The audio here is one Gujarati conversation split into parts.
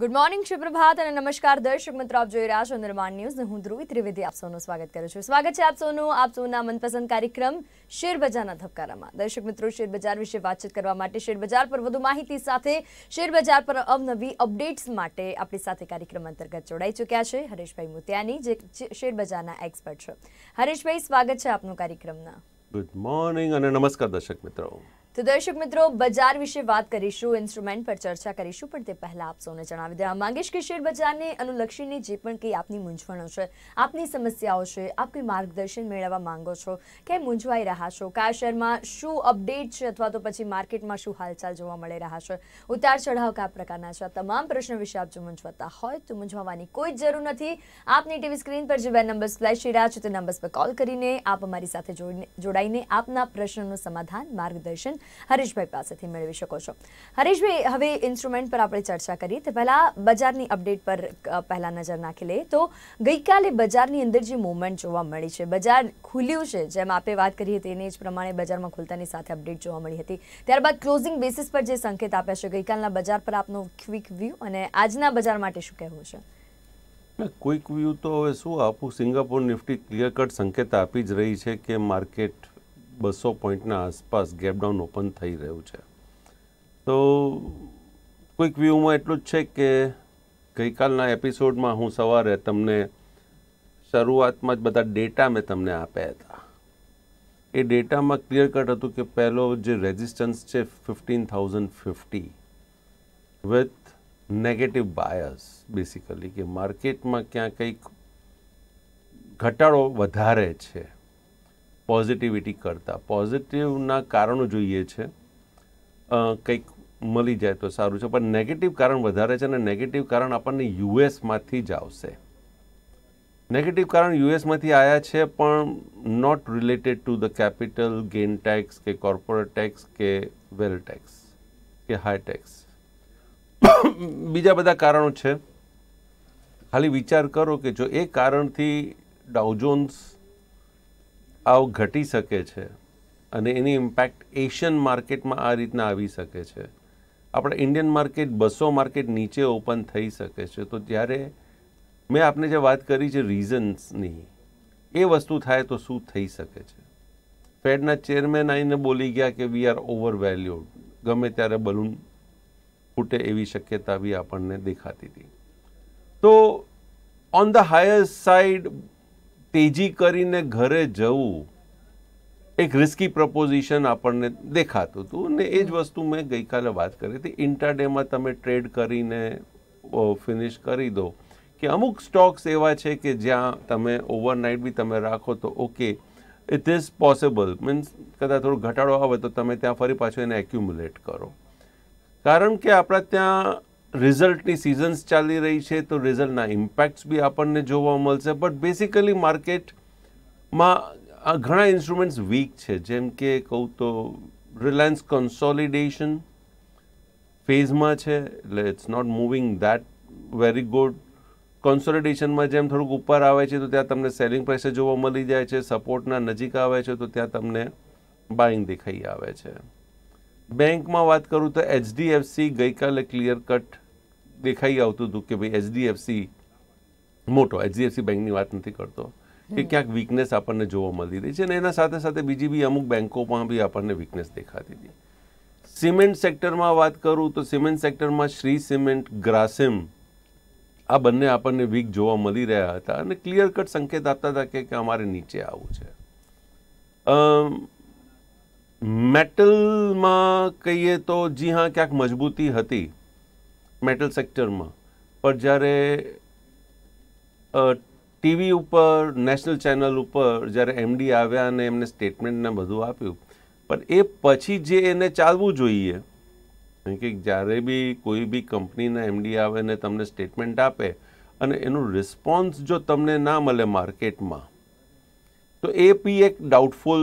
ગુડ મોર્નિંગ સુપ્રભાત અને નમસ્કાર દર્શક મિત્રો આપ જોઈ રહ્યા છો નિર્માણ ન્યૂઝ હું ધ્રુવી ત્રિવેદી આપ સૌનું સ્વાગત કરું છું સ્વાગત છે આપ સૌનું આપ સૌના મનપસંદ કાર્યક્રમ શેરબજારના ધબકારામાં દર્શક મિત્રો શેરબજાર વિશે વાતચીત કરવા માટે શેરબજાર પર વધુ માહિતી સાથે શેરબજાર પર અવનવી અપડેટ્સ માટે આપણી સાથે કાર્યક્રમ અંતર્ગત જોડાઈ ચૂક્યા છે હરેશભાઈ મુત્યાની જે શેરબજારના એક્સપર્ટ છે હરેશભાઈ સ્વાગત છે આપનું કાર્યક્રમના ગુડ મોર્નિંગ અને નમસ્કાર દર્શક મિત્રો તો દર્શક મિત્રો બજાર વિશે વાત કરીશું ઇન્સ્ટ્રુમેન્ટ પર ચર્ચા કરીશું પણ તે પહેલાં આપ સૌને જણાવી દેવા માંગીશ કે શેર બજારને અનુલક્ષીને જે પણ કંઈ આપની મૂંઝવણો છે આપની સમસ્યાઓ છે આપ કોઈ માર્ગદર્શન મેળવવા માંગો છો કે મૂંઝવાઈ રહ્યા છો કયા શેરમાં શું અપડેટ છે અથવા તો પછી માર્કેટમાં શું હાલચાલ જોવા મળી રહ્યા છે ઉતાર ચઢાવ કયા પ્રકારના છે આ તમામ પ્રશ્નો વિશે આપ જો મૂંઝવતા હોય તો મૂંઝવાની કોઈ જ જરૂર નથી આપની ટીવી સ્ક્રીન પર જે બે નંબર્સ ફ્લેશ થઈ રહ્યા છે તે નંબર્સ પર કોલ કરીને આપ અમારી સાથે જોડાઈને આપના પ્રશ્નોનું સમાધાન માર્ગદર્શન હરીશભાઈ પાસેથી મેળવી શકો છો હરીશભાઈ હવે ઇન્સ્ટ્રુમેન્ટ પર આપણે ચર્ચા કરીએ તે પહેલાં બજારની અપડેટ પર પહેલાં નજર નાખી લઈએ તો ગઈકાલે બજારની અંદર જે મૂવમેન્ટ જોવા મળી છે બજાર ખુલ્યું છે જેમ આપણે વાત કરી હતી એને જ પ્રમાણે બજારમાં ખુલતાની સાથે અપડેટ જોવા મળી હતી ત્યારબાદ ક્લોઝિંગ બેસિસ પર જે સંકેત આપ્યા છે ગઈકાલના બજાર પર આપનો ક્વિક વ્યૂ અને આજના બજાર માટે શું કહેવું છે ક્વિક વ્યૂ તો હવે શું આપું સિંગાપુર નિફ્ટી ક્લિયર કટ સંકેત આપી જ રહી છે કે માર્કેટ બસો પોઈન્ટના આસપાસ ગેપડાઉન ઓપન થઈ રહ્યું છે તો ક્વિક વ્યૂમાં એટલું જ છે કે ગઈકાલના એપિસોડમાં હું સવારે તમને શરૂઆતમાં જ બધા ડેટા મેં તમને આપ્યા હતા એ ડેટામાં ક્લિયર કટ હતું કે પહેલો જે રેઝિસ્ટન્સ છે fifteen thousand fifty with negative bias basically કે માર્કેટમાં ક્યાં કંઈક ઘટાડો વધારે છે પોઝિટિવિટી કરતાં પોઝિટિવના કારણો જોઈએ છે કંઈક મળી જાય તો સારું છે પણ નેગેટિવ કારણ વધારે છે અને નેગેટિવ કારણ આપણને યુએસમાંથી જ આવશે નેગેટિવ કારણ યુએસમાંથી આવ્યા છે પણ not related to the capital gain tax કે કોર્પોરેટ ટેક્સ કે વેલ ટેક્સ કે હાઈ ટેક્સ બીજા બધા કારણો છે ખાલી વિચાર કરો કે જો એ કારણથી ડાઉજોન્સ આવ ઘટી શકે છે અને એની ઇમ્પેક્ટ એશિયન માર્કેટમાં આ રીતના આવી શકે છે આપણે ઇન્ડિયન માર્કેટ બસો માર્કેટ નીચે ઓપન થઈ શકે છે તો ત્યારે મેં આપને જે વાત કરી છે રીઝન્સની એ વસ્તુ થાય તો શું થઈ શકે છે ફેડના ચેરમેન આવીને બોલી ગયા કે વી આર ઓવર વેલ્યુડ ગમે ત્યારે બલૂન ફૂટે એવી શક્યતા બી આપણને દેખાતી હતી તો ઓન ધ હાયર સાઈડ તેજી કરીને ઘરે જવું એક રિસ્કી પ્રપોઝિશન આપણને દેખાતું હતું ને એ જ વસ્તુ મેં ગઈકાલે વાત કરી હતી ઇન્ટાડેમાં તમે ટ્રેડ કરીને ફિનિશ કરી દો કે અમુક સ્ટોક્સ એવા છે કે જ્યાં તમે ઓવરનાઇટ બી તમે રાખો તો okay it is possible means કદાચ થોડો ઘટાડો આવે તો તમે ત્યાં ફરી પાછું એને એક્યુમ્યુલેટ કરો કારણ કે આપણા ત્યાં રિઝલ્ટની સિઝન્સ ચાલી રહી છે તો રિઝલ્ટના ઇમ્પેક્ટ્સ બી આપણને જોવા મળશે બટ બેસિકલી માર્કેટમાં ઘણા ઇન્સ્ટ્રુમેન્ટ્સ વીક છે જેમ કે કહું તો રિલાયન્સ કન્સોલિડેશન ફેઝમાં છે એટલે it's not moving that very good કોન્સોલિડેશનમાં જેમ થોડુંક ઉપર આવે છે તો ત્યાં તમને સેલિંગ પ્રાઇસે જોવા મળી જાય છે સપોર્ટના નજીક આવે છે તો ત્યાં તમને બાઇંગ દેખાઈ આવે છે બેંકમાં વાત કરું તો એચડીએફસી ગઈકાલે ક્લિયર કટ દેખાઈ આવતું હતું કે ભાઈ એચડીએફસી મોટો એચડીએફસી બેંકની વાત નથી કરતો કે ક્યાંક વીકનેસ આપણને જોવા મળી રહી છે અને એના સાથે સાથે બીજી બી અમુક બેંકોમાં બી આપણને વીકનેસ દેખાતી હતી સિમેન્ટ સેક્ટરમાં વાત કરું તો સિમેન્ટ સેક્ટરમાં શ્રી સિમેન્ટ ગ્રાસિમ આ બંને આપણને વીક જોવા મળી રહ્યા હતા અને ક્લિયર કટ સંકેત આપતા હતા કે અમારે નીચે આવવું છે મેટલમાં કહીએ તો જી હા ક્યાંક મજબૂતી હતી મેટલ સેક્ટરમાં પણ જ્યારે ટીવી ઉપર નેશનલ ચેનલ ઉપર જ્યારે એમડી આવ્યા અને એમને સ્ટેટમેન્ટને બધું આપ્યું પણ એ પછી જે એને ચાલવું જોઈએ કે જ્યારે બી કોઈ બી કંપનીના એમડી આવે ને તમને સ્ટેટમેન્ટ આપે અને એનો રિસ્પોન્સ જો તમને ના મળે માર્કેટમાં તો એ બી એક ડાઉટફુલ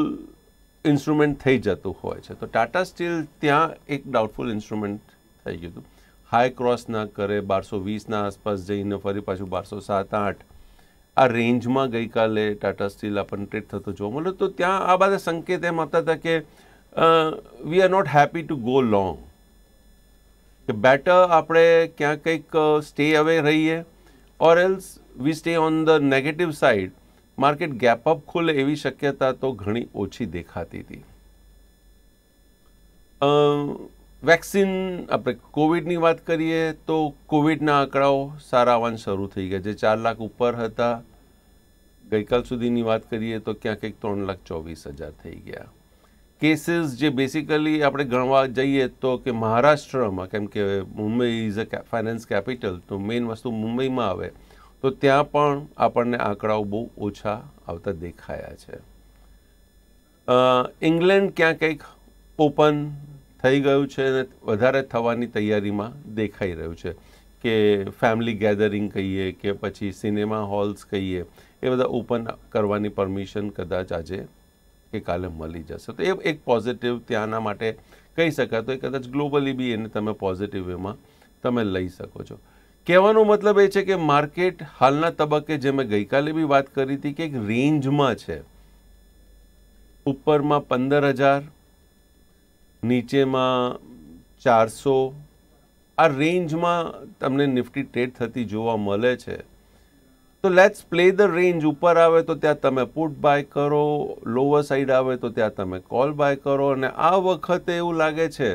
ઇન્સ્ટ્રુમેન્ટ થઈ જતું હોય છે તો ટાટા સ્ટીલ ત્યાં એક ડાઉટફુલ ઇન્સ્ટ્રુમેન્ટ થઈ ગયું હતું હાઈ ક્રોસ ના કરે બારસો વીસના આસપાસ જઈને ફરી પાછું બારસો સાત આઠ આ રેન્જમાં ગઈકાલે ટાટા સ્ટીલ આપણને ટ્રેડ થતો જોવા મળ્યો તો ત્યાં આ બધા સંકેત એમ આપતા હતા કે we are not happy to go long કે બેટર આપણે ક્યાં કંઈક સ્ટે અવે રહીએ or else we stay on the negative side market gap up ખુલે એવી શક્યતા તો ઘણી ઓછી દેખાતી હતી વેક્સિન આપણે કોવિડની વાત કરીએ તો કોવિડના આંકડાઓ સારા આવવાનું શરૂ થઈ ગયા જે ચાર લાખ ઉપર હતા ગઈકાલ સુધીની વાત કરીએ તો ક્યાંક કંઈક ત્રણ લાખ ચોવીસ હજાર થઈ ગયા કેસીસ જે બેસિકલી આપણે ગણવા જઈએ તો કે મહારાષ્ટ્રમાં કેમ કે Mumbai is a finance capital તો મેઇન વસ્તુ મુંબઈમાં આવે તો ત્યાં પણ આપણને આંકડાઓ બહુ ઓછા આવતા દેખાયા છે ઇંગ્લેન્ડ ક્યાં કંઈક ઓપન થઈ ગયું છે અને વધારે થવાની તૈયારીમાં દેખાઈ રહ્યું છે કે ફેમિલી ગેધરિંગ કહીએ કે પછી સિનેમા હોલ્સ કહીએ એ બધા ઓપન કરવાની પરમિશન કદાચ આજે કે કાલે મળી જશે તો એ એક પોઝિટિવ ત્યાંના માટે કહી શકાય તો એ કદાચ ગ્લોબલી બી એને તમે પોઝિટિવ એમાં તમે લઈ શકો છો કહેવાનો મતલબ એ છે કે માર્કેટ હાલના તબક્કે જે મેં ગઈકાલે બી વાત કરી હતી કે એક રેન્જમાં છે ઉપરમાં પંદર હજાર નીચેમાં ચારસો આ રેન્જમાં તમને નિફ્ટી ટ્રેડ થતી જોવા મળે છે તો લેટ્સ પ્લે ધ રેન્જ ઉપર આવે તો ત્યાં તમે પુટ બાય કરો લોઅર સાઈડ આવે તો ત્યાં તમે કોલ બાય કરો અને આ વખતે એવું લાગે છે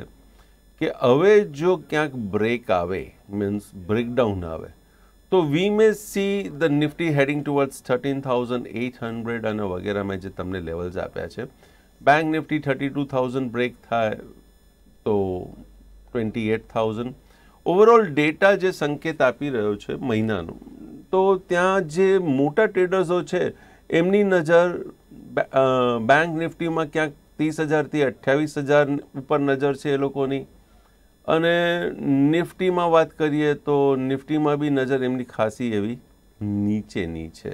કે હવે જો ક્યાંક બ્રેક આવે મીન્સ બ્રેકડાઉન આવે તો we may see the Nifty heading towards thirteen thousand eight hundred અને વગેરે મેં જે તમને લેવલ્સ આપ્યા છે bank Nifty thirty two thousand break થાય તો twenty eight thousand overall data જે સંકેત આપી રહ્યો છે મહિનાનો તો ત્યાં જે મોટા ટ્રેડર્સો છે એમની નજર બેંક નિફ્ટીમાં ક્યાંક ત્રીસ હજારથી અઠ્યાવીસ હજાર ઉપર નજર છે એ લોકોની અને નિફ્ટીમાં વાત કરીએ તો નિફ્ટીમાં બી નજર એમની ખાસી એવી નીચેની છે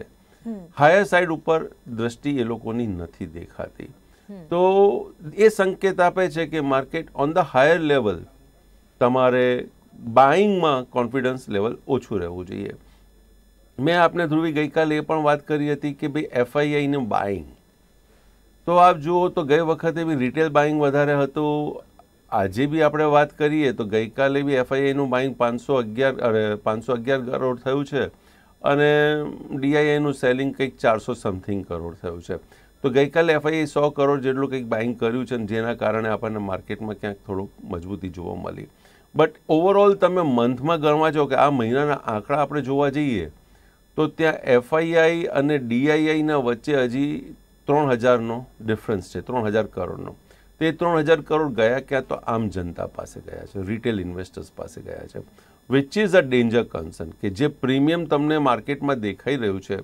હાયર સાઈડ ઉપર દ્રષ્ટિ એ લોકોની નથી દેખાતી તો એ સંકેત આપે છે કે market on the higher level તમારે બાઇંગમાં કોન્ફિડન્સ લેવલ ઓછું રહેવું જોઈએ મેં આપને ધ્રુવી ગઈકાલે એ પણ વાત કરી હતી કે ભાઈ એફઆઈઆઈ એફઆઈઆઈને બાઇંગ તો આપ જુઓ તો ગઈ વખતે બી રિટેલ બાઇંગ વધારે હતું આજે બી આપણે વાત કરીએ તો ગઈકાલે બી એફઆઈઆઈનું બાઇંગ પાંચસો અગિયાર અરે પાંચસો અગિયાર કરોડ થયું છે અને ડીઆઈઆઈનું સેલિંગ કંઈક ચારસો સમથિંગ કરોડ થયું છે તો ગઈકાલે એફઆઈઆઈ સો કરોડ જેટલું કંઈક બાઇંગ કર્યું છે અને જેના કારણે આપણને માર્કેટમાં ક્યાંક થોડુંક મજબૂતી જોવા મળી બટ ઓવરઓલ તમે મંથમાં ગણવા જાઓ કે આ મહિનાના આંકડા આપણે જોવા જઈએ તો ત્યાં એફઆઈઆઈ અને ડીઆઈઆઈના વચ્ચે હજી ત્રણ હજારનો ડિફરન્સ છે ત્રણ હજાર કરોડનો તે ત્રણ હજાર કરોડ ગયા ક્યાં તો આમ જનતા પાસે ગયા છે રિટેલ ઇન્વેસ્ટર્સ પાસે ગયા છે which is a danger concern કે જે પ્રીમિયમ તમને માર્કેટમાં દેખાઈ રહ્યું છે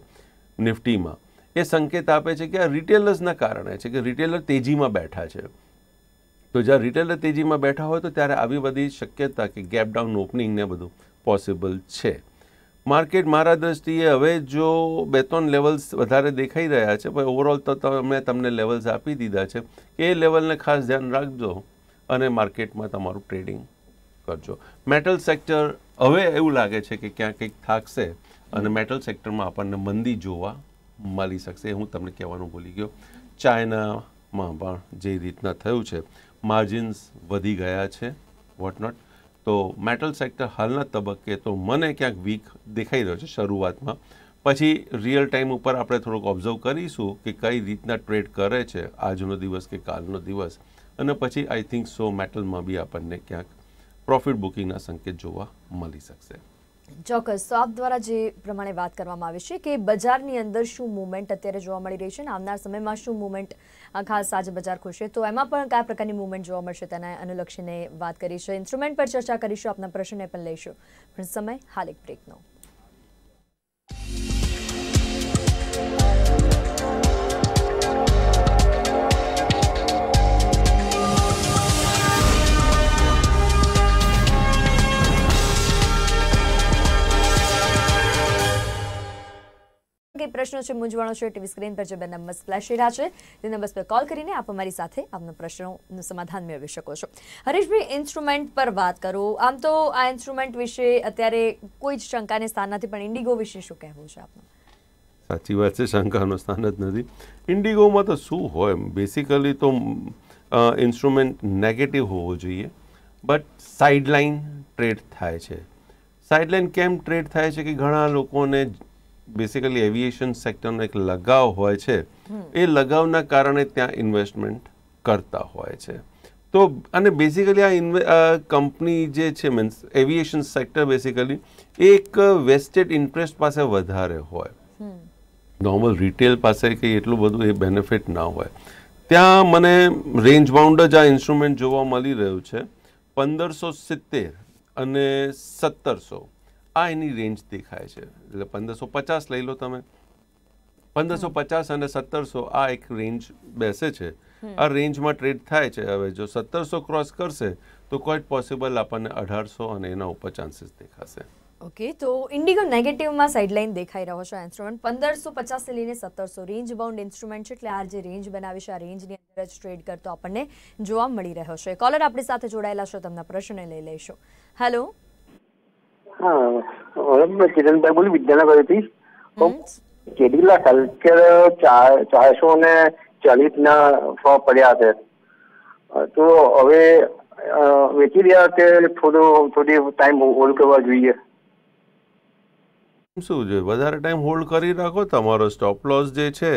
નિફ્ટીમાં એ સંકેત આપે છે કે આ રિટેલર્સના કારણે છે કે રિટેલર તેજીમાં બેઠા છે તો જ્યાં રિટેલર તેજીમાં બેઠા હોય તો ત્યારે આવી બધી શક્યતા કે ગેપ ડાઉન ઓપનિંગને બધું પોસિબલ છે માર્કેટ મારા દ્રષ્ટિએ હવે જો બે ત્રણ લેવલ્સ વધારે દેખાઈ રહ્યા છે પણ ઓવરઓલ તો તમે તમને લેવલ્સ આપી દીધા છે એ લેવલને ખાસ ધ્યાન રાખજો અને માર્કેટમાં તમારું ટ્રેડિંગ કરજો મેટલ સેક્ટર હવે એવું લાગે છે કે ક્યાં કંઈક થાકશે અને મેટલ સેક્ટરમાં આપણને મંદી જોવા મળી શકશે હું તમને કહેવાનું ભૂલી ગયો ચાઇનામાં પણ જે રીતના થયું છે માર્જિન્સ વધી ગયા છે વોટ નોટ તો મેટલ સેક્ટર હાલના તબક્કે તો મને ક્યાંક વીક દેખાઈ રહ્યો છે શરૂઆતમાં પછી રિયલ ટાઈમ ઉપર આપણે થોડુંક ઓબ્ઝર્વ કરીશું કે કઈ રીતના ટ્રેડ કરે છે આજનો દિવસ કે કાલનો દિવસ અને પછી આઈ થિંક સો મેટલમાં બી આપણને ક્યાંક પ્રોફિટ બુકિંગના સંકેત જોવા મળી શકશે ચોક્કસ તો આપ દ્વારા જે પ્રમાણે વાત કરવામાં આવી છે કે બજારની અંદર શું મુવમેન્ટ અત્યારે જોવા મળી રહી છે અને આવનાર સમયમાં શું મુવમેન્ટ ખાસ આજે બજાર ખુલશે તો એમાં પણ કયા પ્રકારની મુવમેન્ટ જોવા મળશે તેના અનુલક્ષીને વાત કરી છે ઇન્સ્ટ્રુમેન્ટ પર ચર્ચા કરીશું આપના પ્રશ્નને પણ લઈશું પણ સમય હાલ એક બ્રેકનો પ્રશ્નો છે મૂંઝવણો છે ટીવી સ્ક્રીન પર જે બે નંબર્સ ફ્લેશ રહ્યા છે તે નંબર્સ પર કોલ કરીને આપ અમારી સાથે આપના પ્રશ્નોનું સમાધાન મેળવી શકો છો હરીશભાઈ ઇન્સ્ટ્રુમેન્ટ પર વાત કરો આમ તો આ ઇન્સ્ટ્રુમેન્ટ વિશે અત્યારે કોઈ જ શંકાને સ્થાન નથી પણ ઇન્ડિગો વિશે શું કહેવું છે આપનું સાચી વાત છે શંકાનો સ્થાન જ નથી ઇન્ડિગોમાં તો શું હોય બેસિકલી તો ઇન્સ્ટ્રુમેન્ટ નેગેટિવ હોવો જોઈએ બટ સાઇડલાઇન ટ્રેડ થાય છે સાઇડલાઇન કેમ ટ્રેડ થાય છે કે ઘણા લોકોને બેસિકલી એવિએશન સેક્ટરનો એક લગાવ હોય છે એ લગાવના કારણે ત્યાં ઇન્વેસ્ટમેન્ટ કરતા હોય છે તો અને બેસિકલી આ કંપની જે છે મીન્સ એવિએશન સેક્ટર બેસિકલી એક વેસ્ટેડ ઇન્ટરેસ્ટ પાસે વધારે હોય નોર્મલ રિટેલ પાસે કે એટલું બધું એ બેનિફિટ ના હોય ત્યાં મને રેન્જ બાઉન્ડ જ આ ઇન્સ્ટ્રુમેન્ટ જોવા મળી રહ્યું છે પંદરસો સિત્તેર અને સત્તરસો આ એની રેન્જ દેખાય છે એટલે પંદરસો પચાસ લઈ લો તમે પંદરસો પચાસ અને સત્તરસો આ એક રેન્જ બેસે છે આ રેન્જમાં ટ્રેડ થાય છે હવે જો સત્તરસો ક્રોસ કરશે તો ક્વોઇટ પોસિબલ આપણને અઢારસો અને એના ઉપર ચાન્સીસ દેખાશે ઓકે તો ઇન્ડિગો નેગેટિવમાં સાઇડલાઇન દેખાઈ રહ્યો છે ઇન્સ્ટ્રુમેન્ટ પંદરસો પચાસથી લઈને સત્તરસો રેન્જ બાઉન્ડ ઇન્સ્ટ્રુમેન્ટ છે એટલે આ જે રેન્જ બનાવી છે આ રેન્જની અંદર જ ટ્રેડ કરતો આપણને જોવા મળી રહ્યો છે કોલર આપણી સાથે જોડાયેલા છો તેમના પ્રશ્નને લઈ લઈશું હેલો હા કિરણભાઈ બોલી વિદ્યાનગરથી કેડીલા કલ્ચર ચારસો ને ચાલીસ ના પડ્યા છે તો હવે વેચી રહ્યા કે થોડો થોડી ટાઈમ હોલ્ડ કરવા જોઈએ શું જોઈએ વધારે ટાઈમ હોલ્ડ કરી રાખો તમારો સ્ટોપ લોસ જે છે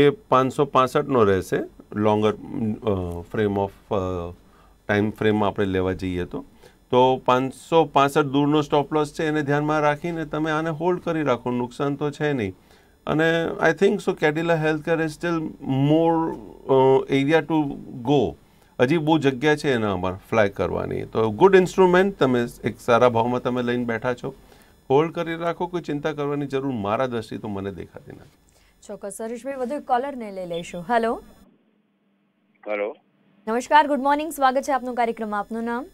એ પાંચસો પાસઠનો રહેશે longer frame of time frame આપણે લેવા જઈએ તો તો પાંચસો પાંસઠ દૂરનો સ્ટોપ લોસ છે એને ધ્યાનમાં રાખીને તમે આને હોલ્ડ કરી રાખો નુકસાન તો છે નહીં અને I think so Cadila health care is still more area to go હજી બહુ જગ્યા છે એના અમારે ફ્લાય કરવાની તો ગુડ ઇન્સ્ટ્રુમેન્ટ તમે એક સારા ભાવમાં તમે લઈને બેઠા છો હોલ્ડ કરી રાખો કોઈ ચિંતા કરવાની જરૂર મારા દ્રષ્ટિ તો મને દેખાતી નથી ચોક્કસ હરીશભાઈ વધુ કોલરને લઈ લઈશું હેલો હેલો નમસ્કાર ગુડ મોર્નિંગ સ્વાગત છે આપનું કાર્યક્રમ આપનું નામ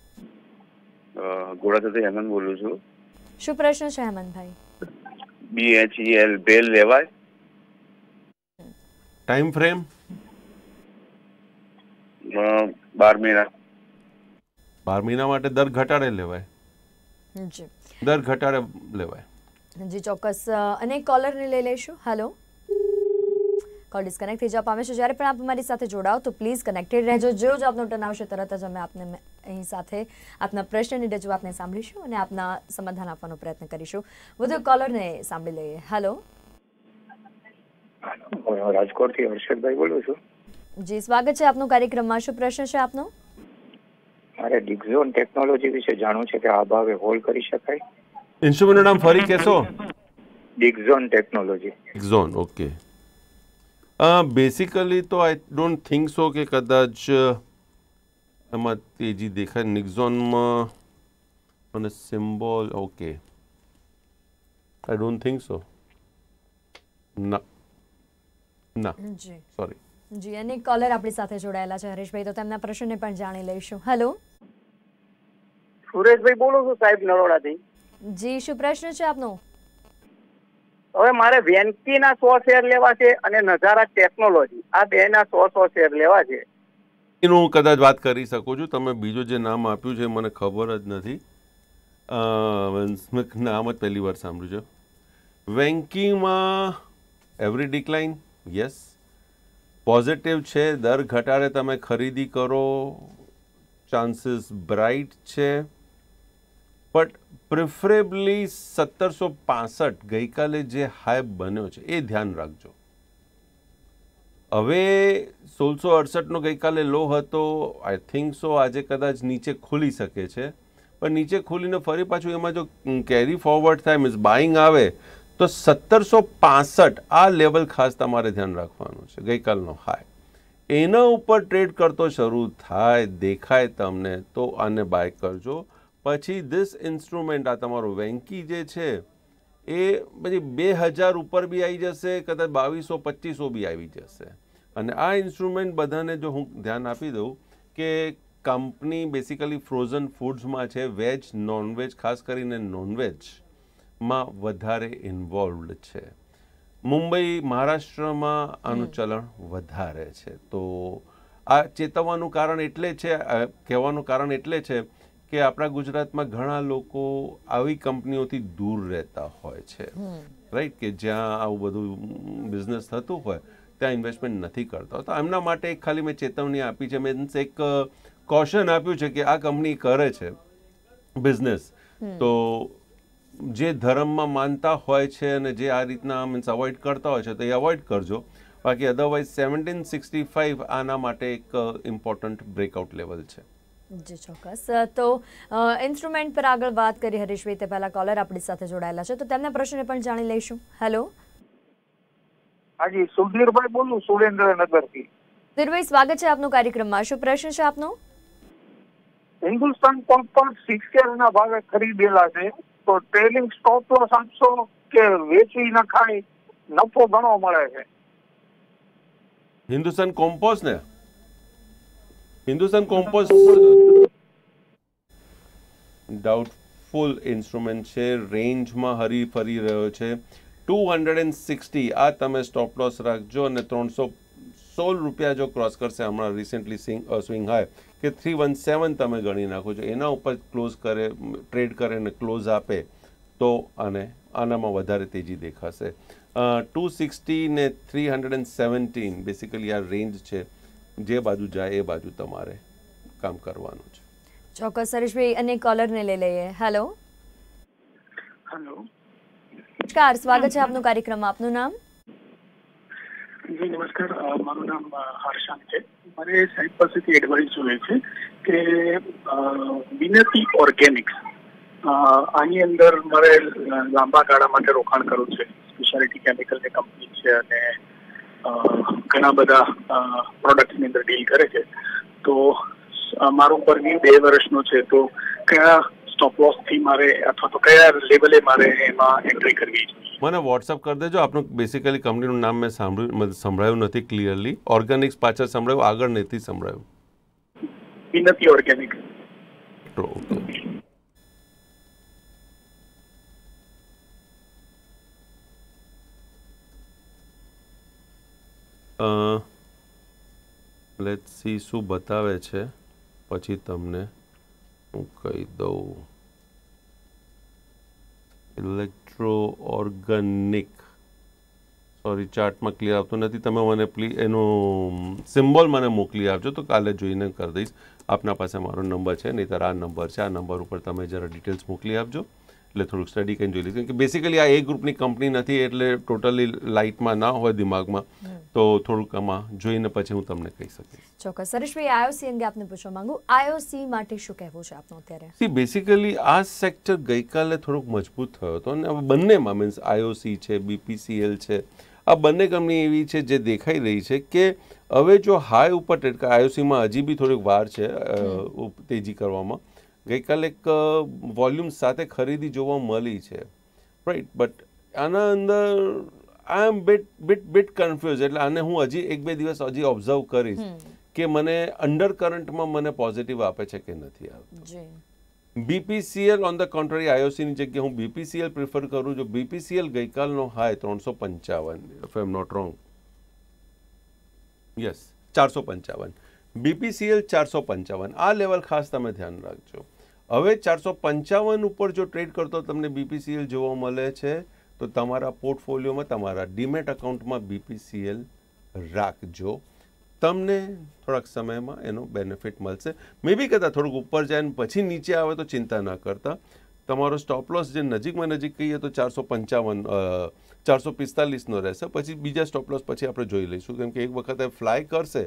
ગોળાદત્ત હેમંત બોલું છું શું પ્રશ્ન છે હેમંતભાઈ બીએચઈએલ e બેલ લેવાય ટાઈમ ફ્રેમ બાર મહિના બાર મહિના માટે દર ઘટાડે લેવાય જી દર ઘટાડે લેવાય જી ચોક્કસ અને ને લઈ લઈશું હેલો કોલ ડિસ્કનેક્ટ થઈ જવા પામે છે જ્યારે પણ આપ અમારી સાથે જોડાઓ તો પ્લીઝ કનેક્ટેડ રહેજો જેવો જ આપનો ટર્ન આવશે તરત જ અમે આપને અહીં સાથે આપના પ્રશ્નની રજૂઆતને સાંભળીશું અને આપના સમાધાન આપવાનો પ્રયત્ન કરીશું વધુ કોલરને સાંભળી લઈએ હેલો રાજકોટથી હર્ષદભાઈ બોલું છું જી સ્વાગત છે આપનો કાર્યક્રમમાં શું પ્રશ્ન છે આપનો મારે ડિગઝોન ટેકનોલોજી વિશે જાણવું છે કે આ ભાવે હોલ કરી શકાય ઇન્સ્ટ્રુમેન્ટનું નામ ફરી કહેશો Dixon technology Dixon okay basically તો આઈ ડોન્ટ થિંક સો કે કદાચ એમાં તેજી દેખાય નિક્ઝોનમાં અને symbol okay I don't think so ના ના સોરી જી અને કોલર આપણી સાથે જોડાયેલા છે હરેશભાઈ તો તેમના પ્રશ્નને પણ જાણી લઈશું હેલો સુરેશભાઈ બોલું છું સાહેબ નરોડાથી જી શું પ્રશ્ન છે આપનો હવે મારે વેન્કીના સો શેર લેવા છે અને નજારા ટેકનોલોજી આ બેના સો સો શેર લેવા છે એનું હું કદાચ વાત કરી શકું છું તમે બીજું જે નામ આપ્યું છે મને ખબર જ નથી નામ જ પહેલી વાર સાંભળ્યું છે વેન્કીમાં એવરી ડિક્લાઇન યસ પોઝિટિવ છે દર ઘટાડે તમે ખરીદી કરો ચાન્સીસ બ્રાઇટ છે બટ પ્રિફરેબલી સત્તરસો પાસઠ ગઈકાલે જે હાઈ બન્યો છે એ ધ્યાન રાખજો હવે સોળસો અડસઠનો ગઈકાલે લો હતો આઈ થિંક સો આજે કદાચ નીચે ખુલી શકે છે પણ નીચે ખુલીને ફરી પાછું એમાં જો કેરી ફોરવર્ડ થાય મીન્સ બાઇંગ આવે તો સત્તરસો પાસઠ આ લેવલ ખાસ તમારે ધ્યાન રાખવાનું છે ગઈકાલનો હાય એના ઉપર ટ્રેડ કરતો શરૂ થાય દેખાય તમને તો આને બાય કરજો પછી ધીસ ઇન્સ્ટ્રુમેન્ટ આ તમારું વેન્કી જે છે એ પછી બે હજાર ઉપર બી આવી જશે કદાચ બાવીસો પચીસો બી આવી જશે અને આ ઇન્સ્ટ્રુમેન્ટ બધાને જો હું ધ્યાન આપી દઉં કે કંપની બેસિકલી ફ્રોઝન ફૂડ્સમાં છે વેજ નોનવેજ ખાસ કરીને નોનવેજમાં વધારે ઇન્વોલ્વડ છે મુંબઈ મહારાષ્ટ્રમાં આનું ચલણ વધારે છે તો આ ચેતવવાનું કારણ એટલે છે કહેવાનું કારણ એટલે છે કે આપણા ગુજરાતમાં ઘણા લોકો આવી કંપનીઓથી દૂર રહેતા હોય છે રાઈટ કે જ્યાં આવું બધું બિઝનેસ થતું હોય ત્યાં ઇન્વેસ્ટમેન્ટ નથી કરતા તો એમના માટે ખાલી મેં ચેતવણી આપી છે મીન્સ એક કોશન આપ્યું છે કે આ કંપની કરે છે બિઝનેસ તો જે ધર્મમાં માનતા હોય છે અને જે આ રીતના મીન્સ અવોઇડ કરતા હોય છે તો એ અવોઇડ કરજો બાકી અધરવાઇઝ સેવન્ટીન સિક્સટી ફાઇવ આના માટે એક ઇમ્પોર્ટન્ટ બ્રેકઆઉટ લેવલ છે જી ચોક્કસ તો ઇન્સ્ટ્રુમેન્ટ પર આગળ વાત કરી હરીશભાઈ તે પહેલા કોલર આપણી સાથે જોડાયેલા છે તો તેમના પ્રશ્ન પણ જાણી લઈશું હેલો હાજી સુધીરભાઈ બોલું સુરેન્દ્રનગરથી સુધીરભાઈ સ્વાગત છે આપનું કાર્યક્રમમાં શું પ્રશ્ન છે આપનો હિન્દુસ્તાન પંપ પણ સિક્સ કેરના ભાગે ખરીદેલા છે તો ટ્રેલિંગ સ્ટોપ લોસ આપશો કે વેચી નખાય નફો ઘણો મળે છે હિન્દુસ્તાન કોમ્પોઝ ને હિન્દુસ્તાન કોમ્પોઝ ડાઉટફુલ ઇન્સ્ટ્રુમેન્ટ છે રેન્જમાં હરી ફરી રહ્યો છે ટુ હંડ્રેડ એન્ડ સિક્સટી આ તમે સ્ટોપ લોસ રાખજો અને ત્રણસો સોળ રૂપિયા જો ક્રોસ કરશે હમણાં રિસેન્ટલી સિંગ સ્વિંગ હાય કે થ્રી વન સેવન તમે ગણી નાખો છો એના ઉપર ક્લોઝ કરે ટ્રેડ કરે અને ક્લોઝ આપે તો અને આનામાં વધારે તેજી દેખાશે ટુ સિક્સટી ને three hundred and seventeen basically આ રેન્જ છે જે બાજુ જાય એ બાજુ તમારે કામ કરવાનું છે ચોક્કસ સરેશભાઈ અને કોલરને લઈ લઈએ હેલો હેલો નમસ્કાર સ્વાગત છે આપનું કાર્યક્રમમાં આપનું નામ જી નમસ્કાર મારું નામ હર્ષાન છે મારે સાહેબ પાસેથી એડવાઇસ જોઈએ છે કે વિનતી ઓર્ગેનિક્સ આની અંદર મારે લાંબા ગાળા માટે રોકાણ કરવું છે સ્પેશિયાલિટી કેમિકલ કંપની છે અને ઘણા બધા પ્રોડક્ટની અંદર ડીલ કરે છે તો મારો પરવ્યુ બે વર્ષનો છે તો કયા સ્ટોપ થી મારે અથવા તો કયા લેવલે મારે એમાં એન્ટ્રી કરવી જોઈએ મને વોટ્સઅપ કરી દેજો આપનું બેસિકલી કંપનીનું નામ મેં સાંભળ્યું સંભળાયું નથી ક્લિયરલી ઓર્ગેનિક્સ પાછળ સંભળાયું આગળ નથી સંભળાયું Vinati organic okay let see શું બતાવે છે પછી તમને હું કહી દઉં ઇલેક્ટ્રો ઓર્ગનિક સોરી ચાર્ટમાં ક્લિયર આવતો નથી તમે મને પ્લીઝ એનો સિમ્બોલ મને મોકલી આપજો તો કાલે જોઈને કરી દઈશ આપના પાસે મારો નંબર છે નહીંતર આ નંબર છે આ નંબર ઉપર તમે જરા ડિટેલ્સ મોકલી આપજો એટલે થોડુંક સ્ટડી કરીને જોઈ લઈશું કે બેસિકલી આ એક ગ્રુપની કંપની નથી એટલે ટોટલી લાઇટમાં ના હોય દિમાગમાં તો થોડુંક આમાં જોઈને પછી હું તમને કહી શકીશ ચોક્કસ સરેશભાઈ આઈઓસી અંગે આપને પૂછવા માંગુ આઈઓસી માટે શું કહેવું છે આપનું અત્યારે સી બેસિકલી આ સેક્ટર ગઈકાલે થોડુંક મજબૂત થયો હતો અને બંનેમાં મીન્સ આઈઓસી છે બીપીસીએલ છે આ બંને કંપની એવી છે જે દેખાઈ રહી છે કે હવે જો હાઈ ઉપર ટેટકા આઈઓસીમાં હજી બી થોડીક વાર છે તેજી કરવામાં ગઈકાલે એક વોલ્યુમ સાથે ખરીદી જોવા મળી છે રાઈટ બટ આના અંદર I am bit bit bit confuse એટલે આને હું હજી એક બે દિવસ હજી ઓબ્ઝર્વ કરીશ કે મને અંડર કરંટમાં મને પોઝિટિવ આપે છે કે નથી આવતું બીપીસીએલ ઓન ધ કોન્ટ્રરી આઈઓસીની જગ્યાએ હું બીપીસીએલ પ્રિફર કરું છું બીપીસીએલ ગઈકાલનો હાય ત્રણસો પંચાવન if am not wrong yes ચારસો પંચાવન બીપીસીએલ ચારસો પંચાવન આ લેવલ ખાસ તમે ધ્યાન રાખજો હવે ચારસો પંચાવન ઉપર જો ટ્રેડ કરતો તમને બીપીસીએલ જોવા મળે છે તો તમારા પોર્ટફોલિયોમાં તમારા ડીમેટ અકાઉન્ટમાં બીપીસીએલ રાખજો તમને થોડાક સમયમાં એનો બેનિફિટ મળશે મે બી કદાચ થોડુંક ઉપર જાય ને પછી નીચે આવે તો ચિંતા ના કરતા તમારો સ્ટોપલોસ જે નજીકમાં નજીક કહીએ તો ચારસો પંચાવન ચારસો પિસ્તાલીસનો રહેશે પછી બીજા સ્ટોપલોસ પછી આપણે જોઈ લઈશું કેમ કે એક વખતે ફ્લાય કરશે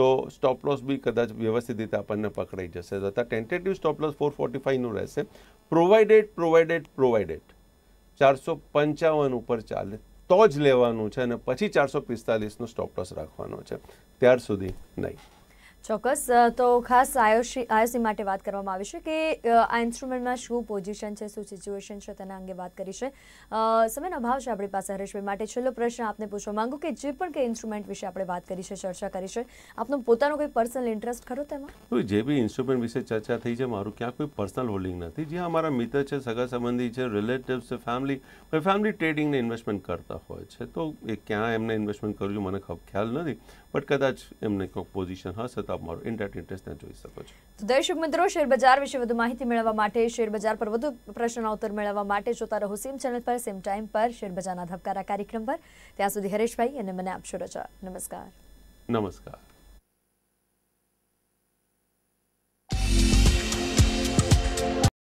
તો સ્ટોપલોસ બી કદાચ વ્યવસ્થિત રીતે આપણને પકડાઈ જશે તથા tentative stop loss four forty ફાઇવનું રહેશે પ્રોવાઇડેડ પ્રોવાઈડેડ પ્રોવાઇડેડ ચારસો પંચાવન ઉપર ચાલે તો જ લેવાનું છે અને પછી ચારસો પિસ્તાલીસનો સ્ટોપલોસ રાખવાનો છે ત્યાર સુધી નહીં ચોક્કસ તો ખાસ આયોસી આયોસી માટે વાત કરવામાં આવી છે કે આ ઇન્સ્ટ્રુમેન્ટમાં શું પોઝિશન છે શું સિચ્યુએશન છે તેના અંગે વાત કરી છે સમયનો અભાવ છે આપણી પાસે હરેશભાઈ માટે છેલ્લો પ્રશ્ન આપને પૂછવા માંગુ કે જે પણ કે ઇન્સ્ટ્રુમેન્ટ વિશે આપણે વાત કરી છે ચર્ચા કરી છે આપનો પોતાનો કોઈ પર્સનલ ઇન્ટરેસ્ટ ખરો તેમાં જે બી ઇન્સ્ટ્રુમેન્ટ વિશે ચર્ચા થઈ છે મારું ક્યાં કોઈ પર્સનલ હોલ્ડિંગ નથી જે અમારા મિત્ર છે સગા સંબંધી છે રિલેટિવ્સ છે ફેમિલી ફેમિલી ટ્રેડિંગને ઇન્વેસ્ટમેન્ટ કરતા હોય છે તો એ ક્યાં એમને ઇન્વેસ્ટમેન્ટ કર્યું મને ખ્યાલ નથી બટ કદાચ એમને કોઈ પોઝિશન હશે તો આપ મારો ઇન્ડાયરેક્ટ ઇન્ટરેસ્ટ ત્યાં જોઈ શકો છો તો દર્શક મિત્રો શેર બજાર વિશે વધુ માહિતી મેળવવા માટે શેર બજાર પર વધુ પ્રશ્નના ઉત્તર મેળવવા માટે જોતા રહો સેમ ચેનલ પર સેમ ટાઈમ પર શેર બજારના ધબકારા કાર્યક્રમ પર ત્યાં સુધી હરેશભાઈ અને મને આપશો રજા નમસ્કાર નમસ્કાર